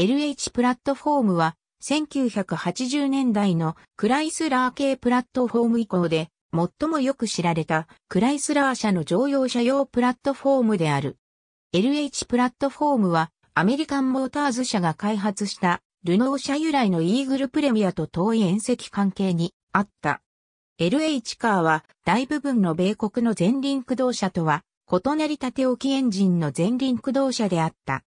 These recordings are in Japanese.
LH プラットフォームは1980年代のクライスラー系プラットフォーム以降で最もよく知られたクライスラー社の乗用車用プラットフォームである。LH プラットフォームはアメリカンモーターズ社が開発したルノー社由来のイーグルプレミアと遠い遠赤関係にあった。LH カーは大部分の米国の前輪駆動車とは異なり立て置きエンジンの前輪駆動車であった。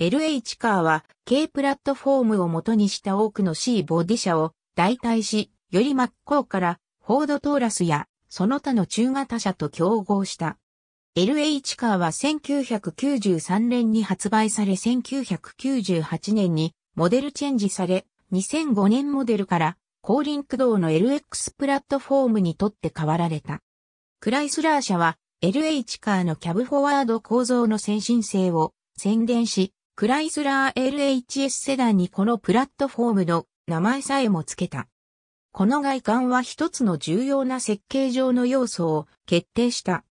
LH カーは、軽プラットフォームを元にした多くの C ボディ車を代替し、より真っ向から、フォードトーラスや、その他の中型車と競合した。LH カーは1993年に発売され1998年にモデルチェンジされ、2005年モデルから後輪駆動の LX プラットフォームにとって変わられた。クライスラー社は LH カーのキャブフォワード構造の先進性を宣伝し、クライスラー LHS セダンにこのプラットフォームの名前さえも付けた。この外観は一つの重要な設計上の要素を決定した。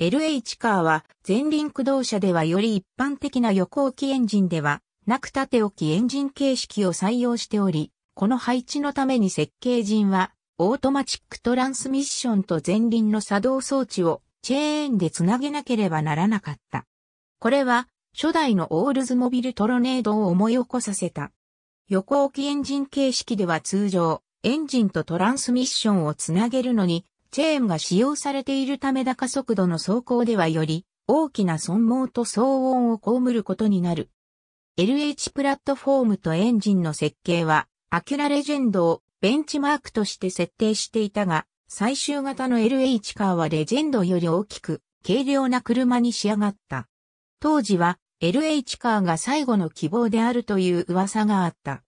LH カーは前輪駆動車ではより一般的な横置きエンジンではなく縦置きエンジン形式を採用しており、この配置のために設計人はオートマチックトランスミッションと前輪の作動装置をチェーンでつなげなければならなかった。これは初代のオールズモビルトロネードを思い起こさせた。横置きエンジン形式では通常、エンジンとトランスミッションをつなげるのに、チェーンが使用されているため高速度の走行ではより大きな損耗と騒音を被ることになる。LH プラットフォームとエンジンの設計は、アキュラレジェンドをベンチマークとして設定していたが、最終型の LH カーはレジェンドより大きく、軽量な車に仕上がった。当時は LH カーが最後の希望であるという噂があった。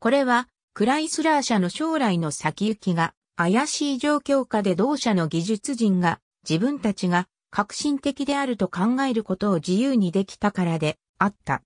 これは、クライスラー社の将来の先行きが怪しい状況下で同社の技術人が自分たちが革新的であると考えることを自由にできたからであった。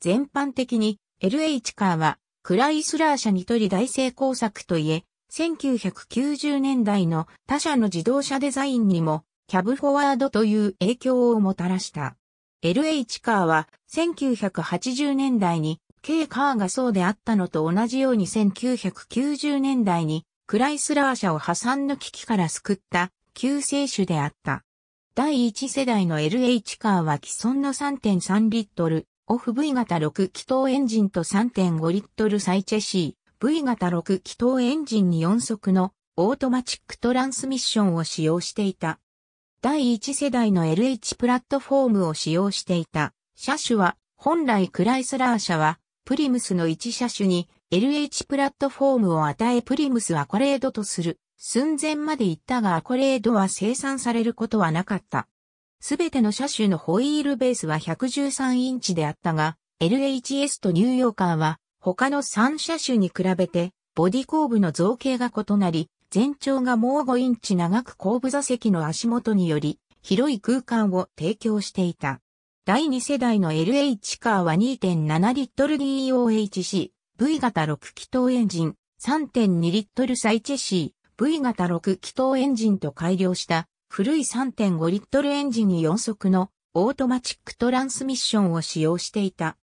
全般的に LH カーはクライスラー社にとり大成功作といえ、1990年代の他社の自動車デザインにもキャブフォワードという影響をもたらした。LH カーは1980年代に K カーがそうであったのと同じように1990年代にクライスラー社を破産の危機から救った救世主であった。第1世代の LH カーは既存の3.3リットルオフ V 型6気筒エンジンと3.5リットルサイチェシー V 型6気筒エンジンに4速のオートマチックトランスミッションを使用していた。第1世代の LH プラットフォームを使用していた。車種は、本来クライスラー車は、プリムスの1車種に LH プラットフォームを与えプリムスアコレードとする。寸前まで行ったがアコレードは生産されることはなかった。すべての車種のホイールベースは113インチであったが、LHS とニューヨーカーは他の3車種に比べてボディ後部の造形が異なり、全長がもう5インチ長く後部座席の足元により、広い空間を提供していた。第2世代の LH カーは2.7リットル DOHC、V 型6気筒エンジン、3.2リットルサイチェシー、V 型6気筒エンジンと改良した古い3.5リットルエンジンに4速のオートマチックトランスミッションを使用していた。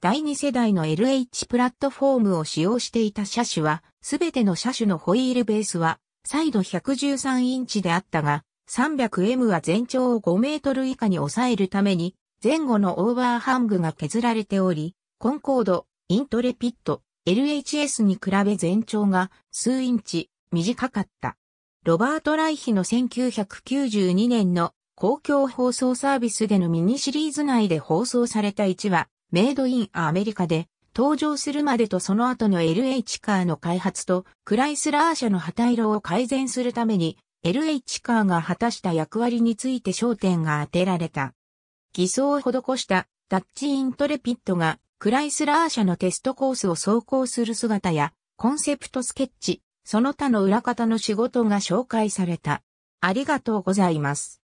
第2世代の LH プラットフォームを使用していた車種はすべての車種のホイールベースは、再度113インチであったが、300M は全長を5メートル以下に抑えるために、前後のオーバーハングが削られており、コンコード、イントレピット、LHS に比べ全長が数インチ短かった。ロバート・ライヒの1992年の公共放送サービスでのミニシリーズ内で放送された1話、メイド・イン・アメリカで登場するまでとその後の LH カーの開発と、クライスラー社の旗色を改善するために、LH カーが果たした役割について焦点が当てられた。偽装を施したダッチイントレピッドがクライスラー社のテストコースを走行する姿やコンセプトスケッチ、その他の裏方の仕事が紹介された。ありがとうございます。